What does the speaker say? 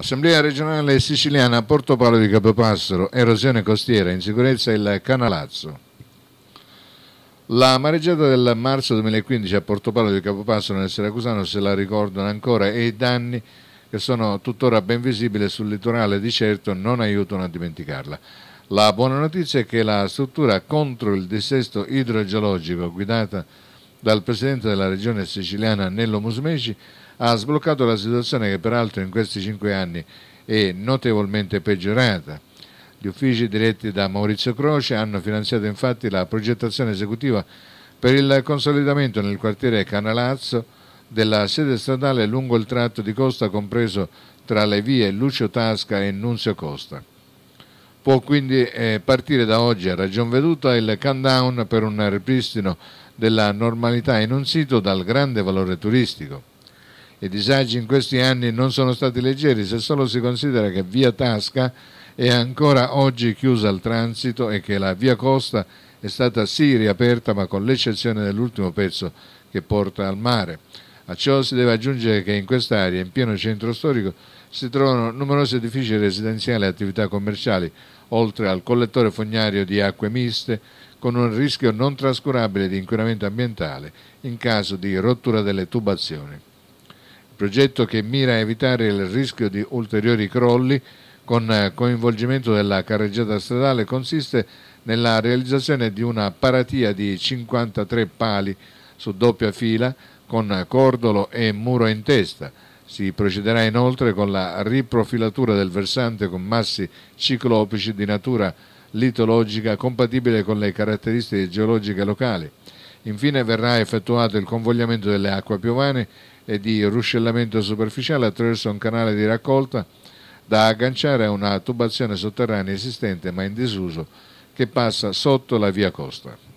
Assemblea regionale siciliana a Porto Palo di Capopassero, erosione costiera, insicurezza il canalazzo. La mareggiata del marzo 2015 a Porto Palo di Capopassero nel Siracusano se la ricordano ancora e i danni che sono tuttora ben visibili sul litorale di certo non aiutano a dimenticarla. La buona notizia è che la struttura contro il dissesto idrogeologico guidata dal presidente della regione siciliana Nello Musmeci ha sbloccato la situazione che peraltro in questi cinque anni è notevolmente peggiorata. Gli uffici diretti da Maurizio Croce hanno finanziato infatti la progettazione esecutiva per il consolidamento nel quartiere Canalazzo della sede stradale lungo il tratto di costa compreso tra le vie Lucio Tasca e Nunzio Costa. Può quindi eh, partire da oggi a ragion veduta il countdown per un ripristino della normalità in un sito dal grande valore turistico. I disagi in questi anni non sono stati leggeri se solo si considera che via Tasca è ancora oggi chiusa al transito e che la via Costa è stata sì riaperta ma con l'eccezione dell'ultimo pezzo che porta al mare. A ciò si deve aggiungere che in quest'area, in pieno centro storico, si trovano numerosi edifici residenziali e attività commerciali, oltre al collettore fognario di acque miste, con un rischio non trascurabile di inquinamento ambientale in caso di rottura delle tubazioni. Il progetto che mira a evitare il rischio di ulteriori crolli con eh, coinvolgimento della carreggiata stradale consiste nella realizzazione di una paratia di 53 pali su doppia fila con cordolo e muro in testa. Si procederà inoltre con la riprofilatura del versante con massi ciclopici di natura litologica compatibile con le caratteristiche geologiche locali. Infine verrà effettuato il convogliamento delle acque piovane e di ruscellamento superficiale attraverso un canale di raccolta da agganciare a una tubazione sotterranea esistente ma in disuso che passa sotto la via Costa.